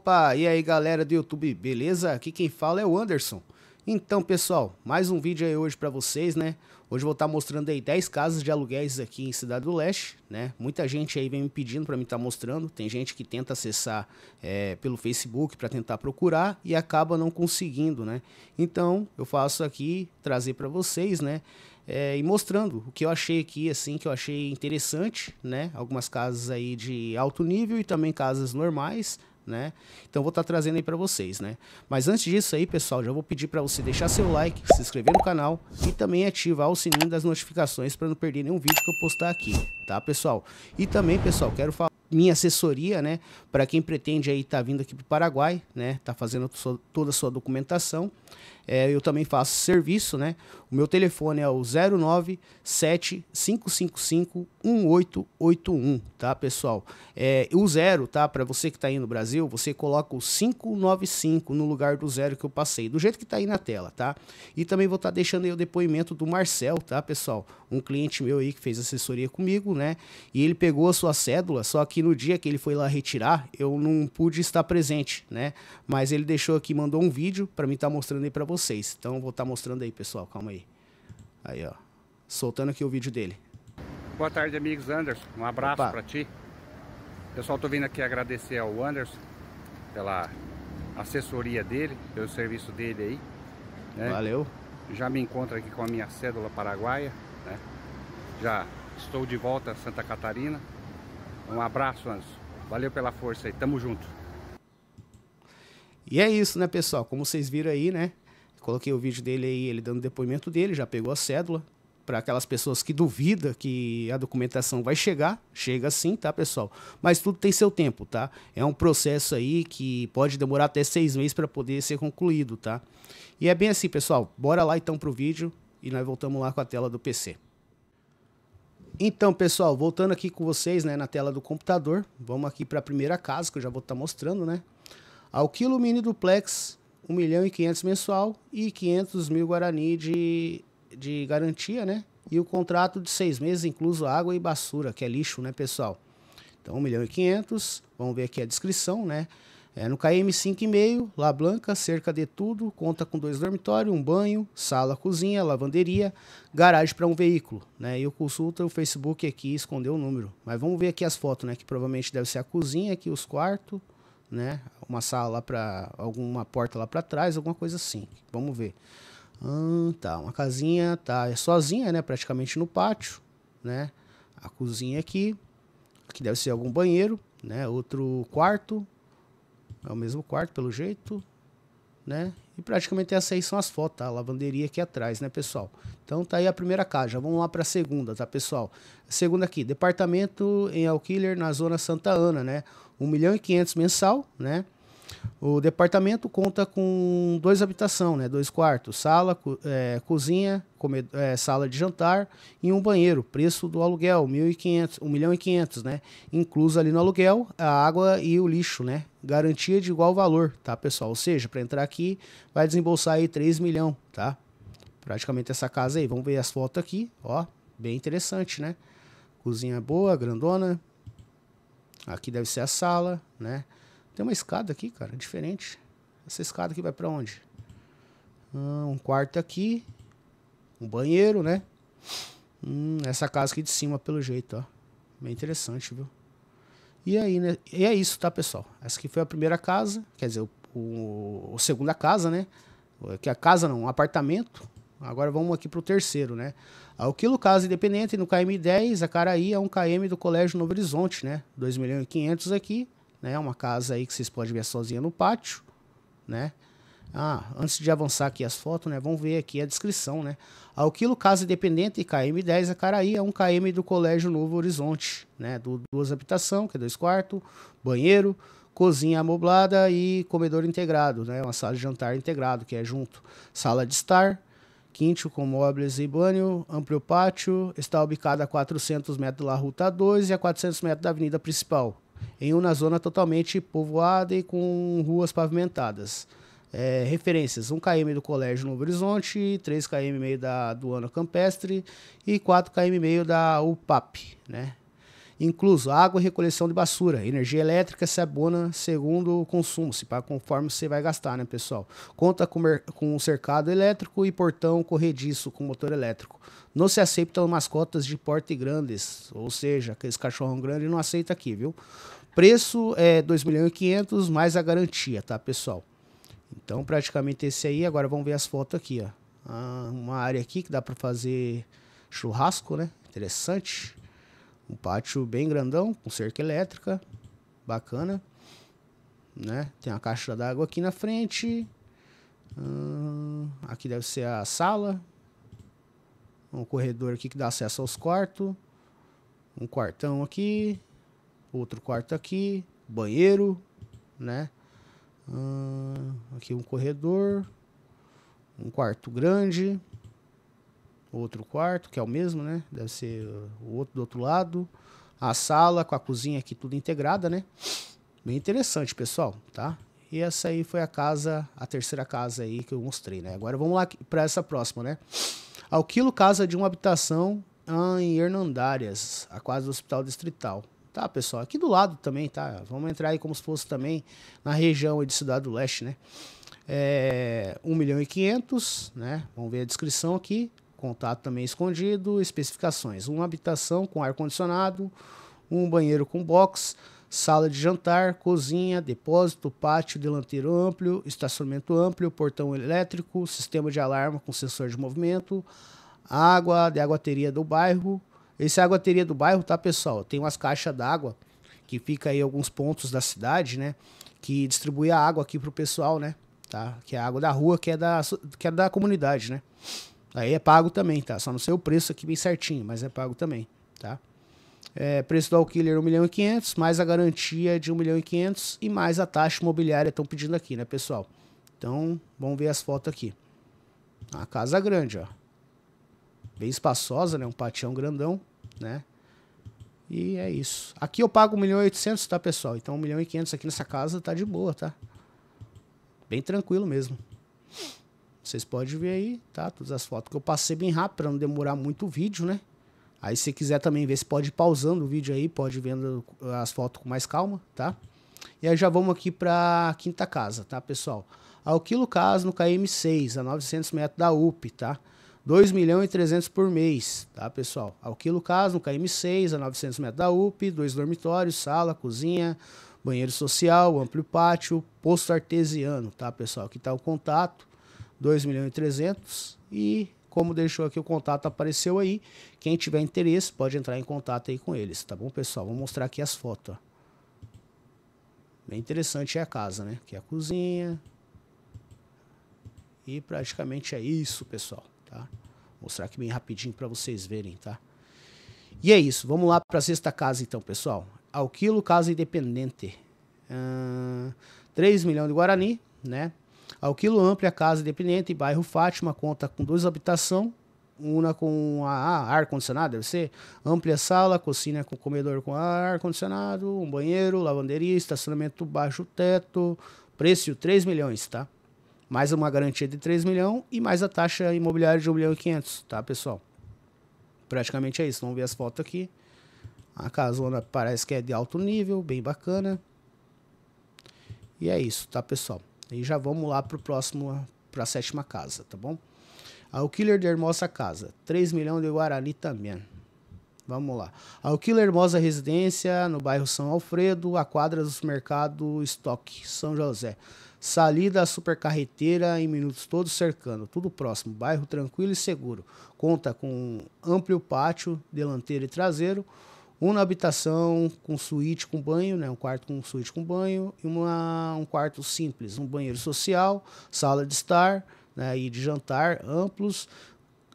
Opa, e aí galera do YouTube, beleza? Aqui quem fala é o Anderson. Então pessoal, mais um vídeo aí hoje para vocês, né? Hoje vou estar tá mostrando aí 10 casas de aluguéis aqui em Cidade do Leste, né? Muita gente aí vem me pedindo para mim estar tá mostrando, tem gente que tenta acessar é, pelo Facebook para tentar procurar e acaba não conseguindo, né? Então eu faço aqui, trazer para vocês, né? É, e mostrando o que eu achei aqui, assim, que eu achei interessante, né? Algumas casas aí de alto nível e também casas normais, né? Então vou estar tá trazendo aí para vocês, né? Mas antes disso aí, pessoal, já vou pedir para você deixar seu like, se inscrever no canal e também ativar o sininho das notificações para não perder nenhum vídeo que eu postar aqui, tá, pessoal? E também, pessoal, quero falar minha assessoria, né, para quem pretende aí estar tá vindo aqui para o Paraguai, né, tá fazendo toda a sua documentação. É, eu também faço serviço, né? O meu telefone é o 097-555-1881, tá, pessoal? É, o zero, tá? Para você que está aí no Brasil, você coloca o 595 no lugar do zero que eu passei, do jeito que está aí na tela, tá? E também vou estar tá deixando aí o depoimento do Marcel, tá, pessoal? Um cliente meu aí que fez assessoria comigo, né? E ele pegou a sua cédula, só que que no dia que ele foi lá retirar, eu não pude estar presente, né? Mas ele deixou aqui, mandou um vídeo para mim estar tá mostrando aí para vocês. Então vou estar tá mostrando aí, pessoal, calma aí. Aí, ó. Soltando aqui o vídeo dele. Boa tarde, amigos Anderson. Um abraço para ti. Pessoal, tô vindo aqui agradecer ao Anderson pela assessoria dele, pelo serviço dele aí. Né? Valeu. Já me encontro aqui com a minha cédula paraguaia, né? Já estou de volta a Santa Catarina. Um abraço, Anderson. Valeu pela força aí. Tamo junto. E é isso, né, pessoal? Como vocês viram aí, né? Coloquei o vídeo dele aí, ele dando depoimento dele, já pegou a cédula. Para aquelas pessoas que duvidam que a documentação vai chegar, chega sim, tá, pessoal? Mas tudo tem seu tempo, tá? É um processo aí que pode demorar até seis meses para poder ser concluído, tá? E é bem assim, pessoal. Bora lá então pro vídeo e nós voltamos lá com a tela do PC. Então, pessoal, voltando aqui com vocês, né, na tela do computador, vamos aqui para a primeira casa que eu já vou estar tá mostrando, né? Alquilo mini duplex, 1 milhão e 500 mensual e 500 mil guarani de, de garantia, né? E o contrato de seis meses, incluso água e basura, que é lixo, né, pessoal? Então, 1 milhão e 500, vamos ver aqui a descrição, né? É, no KM 5,5, La Blanca, cerca de tudo, conta com dois dormitórios, um banho, sala, cozinha, lavanderia, garagem para um veículo. Né? E eu consulta o Facebook aqui escondeu o número. Mas vamos ver aqui as fotos, né? Que provavelmente deve ser a cozinha aqui, os quartos, né? Uma sala para alguma porta lá para trás, alguma coisa assim. Vamos ver. Hum, tá, uma casinha, tá, é sozinha, né? Praticamente no pátio, né? A cozinha aqui, que deve ser algum banheiro, né? Outro quarto, é o mesmo quarto, pelo jeito, né? E praticamente essas aí são as fotos, tá? A lavanderia aqui atrás, né, pessoal? Então tá aí a primeira casa. Vamos lá para a segunda, tá, pessoal? A segunda aqui, departamento em Alquiler, na zona Santa Ana, né? 1 milhão e 500 mensal, né? O departamento conta com dois habitação, né? dois quartos, sala, co é, cozinha, é, sala de jantar e um banheiro. Preço do aluguel, 1.500, milhão e quinhentos, né? Incluso ali no aluguel, a água e o lixo, né? Garantia de igual valor, tá, pessoal? Ou seja, para entrar aqui, vai desembolsar aí 3 milhão, tá? Praticamente essa casa aí. Vamos ver as fotos aqui, ó. Bem interessante, né? Cozinha boa, grandona. Aqui deve ser a sala, né? Tem uma escada aqui, cara, diferente. Essa escada aqui vai para onde? Ah, um quarto aqui, um banheiro, né? Hum, essa casa aqui de cima, pelo jeito, ó. Bem interessante, viu? E aí, né? E é isso, tá, pessoal? Essa aqui foi a primeira casa, quer dizer, o, o, o segunda casa, né? É que a casa não, um apartamento. Agora vamos aqui pro terceiro, né? Ao quilo casa independente no KM10, a Caraí é um KM do Colégio Novo Horizonte, né? 2.500 aqui né? Uma casa aí que vocês podem ver sozinha no pátio, né? Ah, antes de avançar aqui as fotos, né? Vamos ver aqui a descrição, né? Alquilo Casa Independente KM10 Caraí é um KM do Colégio Novo Horizonte, né? Do, duas habitação, que é dois quartos, banheiro, cozinha amoblada e comedor integrado, né? Uma sala de jantar integrado, que é junto. Sala de estar, quinto com móveis e banho, amplo pátio, está ubicada a 400 metros da Ruta 2 e a 400 metros da Avenida Principal, em uma zona totalmente povoada e com ruas pavimentadas. É, referências: 1 km do Colégio Novo Horizonte, 3 km e meio da Aduana Campestre e 4 km e meio da UPAP, né? incluso água e recoleção de basura, energia elétrica se abona segundo o consumo, se paga conforme você vai gastar, né, pessoal? Conta com, com um cercado elétrico e portão corrediço com motor elétrico. Não se aceitam mascotas de porte grandes, ou seja, aqueles cachorrão grande não aceita aqui, viu? Preço é 2 milhões e mais a garantia, tá, pessoal? Então, praticamente esse aí. Agora vamos ver as fotos aqui, ó. Ah, uma área aqui que dá para fazer churrasco, né? Interessante. Um pátio bem grandão, com cerca elétrica, bacana. Né? Tem a caixa d'água aqui na frente. Hum, aqui deve ser a sala. Um corredor aqui que dá acesso aos quartos. Um quartão aqui. Outro quarto aqui. Banheiro, né? Hum, aqui um corredor. Um quarto grande outro quarto, que é o mesmo, né? Deve ser uh, o outro do outro lado. A sala com a cozinha aqui tudo integrada, né? Bem interessante, pessoal, tá? E essa aí foi a casa, a terceira casa aí que eu mostrei, né? Agora vamos lá para essa próxima, né? Ao quilo casa de uma habitação ah, em Hernandárias, a quase do Hospital Distrital. Tá, pessoal? Aqui do lado também, tá? Vamos entrar aí como se fosse também na região de Cidade do Leste, né? É, 1 milhão e 500, né? Vamos ver a descrição aqui. Contato também escondido, especificações: uma habitação com ar-condicionado, um banheiro com box, sala de jantar, cozinha, depósito, pátio, delanteiro amplo, estacionamento amplo, portão elétrico, sistema de alarma com sensor de movimento, água de aguateria do bairro. Esse é a aguateria do bairro, tá, pessoal? Tem umas caixas d'água que fica aí alguns pontos da cidade, né? Que distribui a água aqui pro pessoal, né? Tá? Que é a água da rua, que é da, que é da comunidade, né? Aí é pago também, tá? Só não sei o preço aqui bem certinho, mas é pago também, tá? É, preço do Alquiler 1 milhão e 500, mais a garantia de 1 milhão e 500 e mais a taxa imobiliária estão pedindo aqui, né, pessoal? Então, vamos ver as fotos aqui. A casa grande, ó. Bem espaçosa, né? Um patião grandão, né? E é isso. Aqui eu pago 1 milhão e 800, tá, pessoal? Então 1 milhão e 500 aqui nessa casa tá de boa, tá? Bem tranquilo mesmo. Vocês podem ver aí, tá? Todas as fotos que eu passei bem rápido para não demorar muito o vídeo, né? Aí se quiser também ver, pode ir pausando o vídeo aí, pode ir vendo uh, as fotos com mais calma, tá? E aí já vamos aqui para quinta casa, tá, pessoal? Ao quilo caso no KM6, a 900 metros da UP, tá? 2 milhões e 300 por mês, tá, pessoal? Ao quilo caso no KM6, a 900 metros da UP, dois dormitórios, sala, cozinha, banheiro social, amplo pátio, posto artesiano, tá, pessoal? Aqui tá o contato 2 milhões e 300 e como deixou aqui o contato apareceu aí, quem tiver interesse pode entrar em contato aí com eles, tá bom, pessoal? Vou mostrar aqui as fotos. Bem interessante é a casa, né? Aqui é a cozinha. E praticamente é isso, pessoal, tá? Vou mostrar aqui bem rapidinho para vocês verem, tá? E é isso, vamos lá para a sexta casa então, pessoal. Alquilo Casa Independente. Uh, 3 milhões de Guarani, né? Ao quilo amplo, a casa independente, bairro Fátima, conta com duas habitações, uma com ar-condicionado, deve ser, ampla sala, cozinha com comedor com ar-condicionado, um banheiro, lavanderia, estacionamento baixo teto, preço 3 milhões, tá? Mais uma garantia de 3 milhões e mais a taxa imobiliária de 1 milhão e 500, tá, pessoal? Praticamente é isso, vamos ver as fotos aqui. A casona parece que é de alto nível, bem bacana. E é isso, tá, pessoal? E já vamos lá para próximo, pra a sétima casa, tá bom? Ao Killer de Hermosa Casa, 3 milhões de Guarani também. Vamos lá. Ao Killer Hermosa Residência, no bairro São Alfredo, a quadra do supermercado Estoque, São José. Salida supercarreteira em minutos todos cercando, tudo próximo, bairro tranquilo e seguro. Conta com um amplo pátio, delanteiro e traseiro, um na habitação com suíte com banho, né? um quarto com suíte com banho, e uma, um quarto simples, um banheiro social, sala de estar né? e de jantar amplos,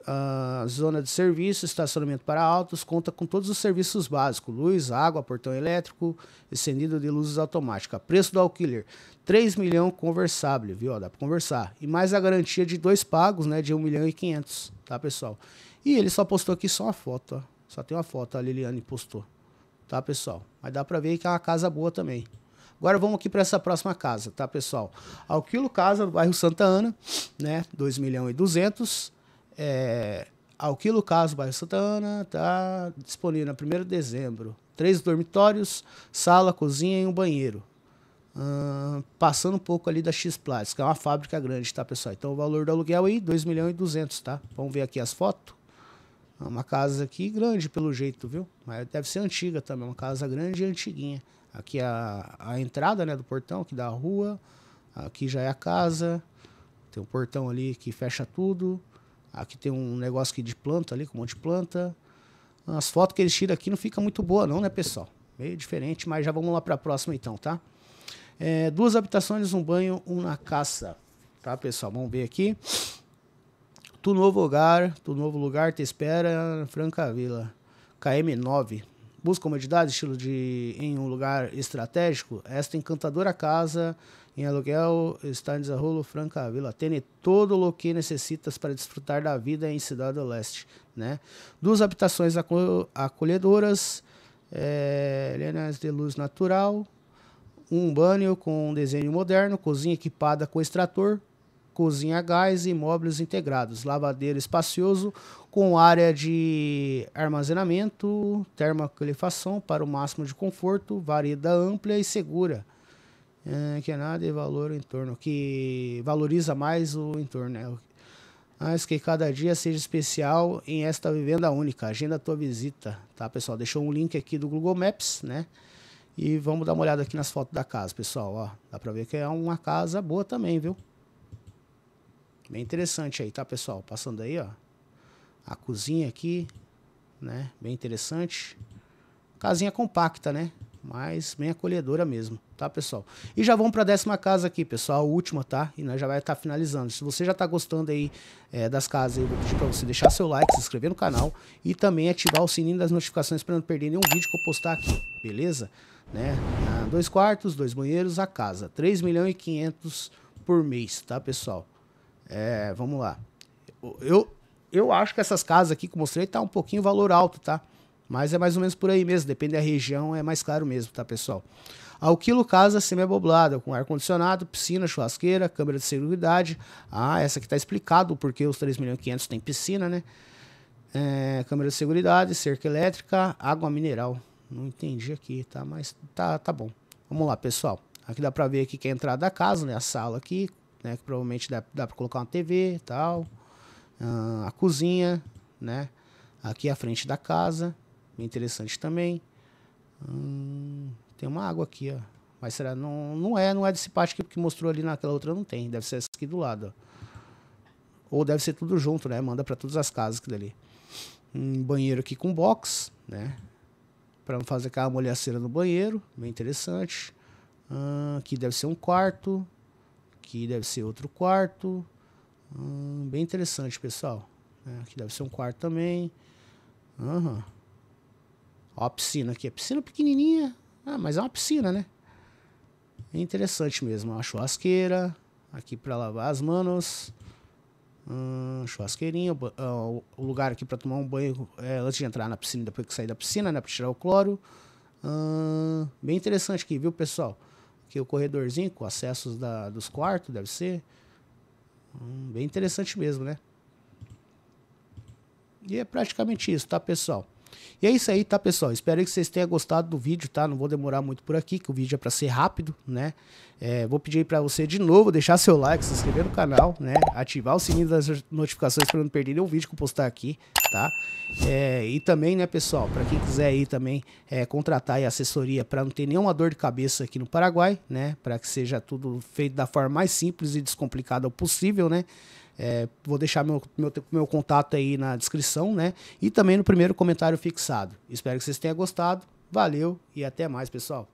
uh, zona de serviço, estacionamento para autos, conta com todos os serviços básicos, luz, água, portão elétrico, estendido de luzes automática. Preço do alquiler, 3 milhão conversável, viu? Dá para conversar. E mais a garantia de dois pagos, né, de 1 milhão e 500, tá, pessoal? E ele só postou aqui só uma foto, ó. Só tem uma foto, a Liliane postou. Tá, pessoal? Mas dá para ver que é uma casa boa também. Agora vamos aqui para essa próxima casa, tá, pessoal? Alquilo Casa, no bairro Santa Ana, né? 2 milhões e 200. É, Alquilo Casa, bairro Santa Ana, tá disponível na 1 de dezembro. Três dormitórios, sala, cozinha e um banheiro. passando um pouco ali da X Plates, que é uma fábrica grande, tá, pessoal? Então o valor do aluguel aí, 2 milhões e 200, tá? Vamos ver aqui as fotos. É uma casa aqui grande, pelo jeito, viu? Mas deve ser antiga também, uma casa grande e antiguinha. Aqui é a, a entrada né, do portão, aqui da rua. Aqui já é a casa. Tem um portão ali que fecha tudo. Aqui tem um negócio aqui de planta ali, com um monte de planta. As fotos que eles tiram aqui não fica muito boa não, né, pessoal? Meio diferente, mas já vamos lá para a próxima então, tá? É, duas habitações, um banho, um na caça. Tá, pessoal? Vamos ver aqui. Tu novo lugar, tu novo lugar te espera, Franca Vila. KM9. Busca comodidade, estilo de em um lugar estratégico. Esta encantadora casa em aluguel está em desarrolo, Franca Vila. Atende todo o que necessitas para desfrutar da vida em Cidade do Leste, né? Duas habitações acolhedoras, é, eh, Lenas de luz natural, um banho com um desenho moderno, cozinha equipada com extrator, cozinha a gás e móveis integrados, lavadeiro espacioso com área de armazenamento, termocalefação para o máximo de conforto, vareda ampla e segura. É, que é nada e valor o entorno, que valoriza mais o entorno. Né? Mas que cada dia seja especial em esta vivenda única. Agenda a tua visita, tá, pessoal? Deixou um link aqui do Google Maps, né? E vamos dar uma olhada aqui nas fotos da casa, pessoal. Ó, dá para ver que é uma casa boa também, viu? Bem interessante aí, tá, pessoal? Passando aí, ó. A cozinha aqui, né? Bem interessante. Casinha compacta, né? Mas bem acolhedora mesmo, tá, pessoal? E já vamos para a décima casa aqui, pessoal. A última, tá? E nós já vai estar tá finalizando. Se você já tá gostando aí é, das casas, eu vou pedir para você deixar seu like, se inscrever no canal e também ativar o sininho das notificações para não perder nenhum vídeo que eu postar aqui, beleza? Né? Ah, dois quartos, dois banheiros, a casa. 3 milhões e 500 por mês, tá, pessoal? É, vamos lá. Eu, eu acho que essas casas aqui que mostrei tá um pouquinho valor alto, tá? Mas é mais ou menos por aí mesmo, depende da região, é mais caro mesmo, tá, pessoal? Ao quilo casa semi-aboblada, com ar-condicionado, piscina, churrasqueira, câmera de segurança Ah, essa aqui tá explicado porque os 3 milhões tem piscina, né? É, câmera de segurança cerca elétrica, água mineral. Não entendi aqui, tá? Mas tá, tá bom. Vamos lá, pessoal. Aqui dá pra ver aqui que é a entrada da casa, né? A sala aqui, né? Que provavelmente dá, dá para colocar uma TV e tal. Uh, a cozinha, né? Aqui à frente da casa. Bem interessante também. Hum, tem uma água aqui, ó. Mas será? Não, não é, não é desse pátio que, que mostrou ali naquela outra, não tem. Deve ser essa aqui do lado, ó. Ou deve ser tudo junto, né? Manda para todas as casas que dali. Um banheiro aqui com box, né? Para fazer aquela molhaceira no banheiro. Bem interessante. Uh, aqui deve ser um quarto. Aqui deve ser outro quarto. Hum, bem interessante, pessoal. É, aqui deve ser um quarto também. Uhum. Ó a piscina aqui. A piscina pequenininha. Ah, mas é uma piscina, né? É interessante mesmo. Uma churrasqueira. Aqui para lavar as manos. Hum, churrasqueirinha. O ah, lugar aqui para tomar um banho é, antes de entrar na piscina. Depois que sair da piscina, né? Para tirar o cloro. Hum, bem interessante aqui, viu, pessoal? que o corredorzinho com acessos da, dos quartos, deve ser. Hum, bem interessante mesmo, né? E é praticamente isso, tá, pessoal? E é isso aí, tá, pessoal? Espero que vocês tenham gostado do vídeo, tá? Não vou demorar muito por aqui, que o vídeo é para ser rápido, né? É, vou pedir para você de novo deixar seu like, se inscrever no canal, né? Ativar o sininho das notificações para não perder nenhum vídeo que eu postar aqui, tá? É, e também, né, pessoal, para quem quiser aí também é, contratar aí assessoria para não ter nenhuma dor de cabeça aqui no Paraguai, né? Para que seja tudo feito da forma mais simples e descomplicada possível, né? É, vou deixar meu, meu, meu contato aí na descrição, né? E também no primeiro comentário fixado. Espero que vocês tenham gostado. Valeu e até mais, pessoal.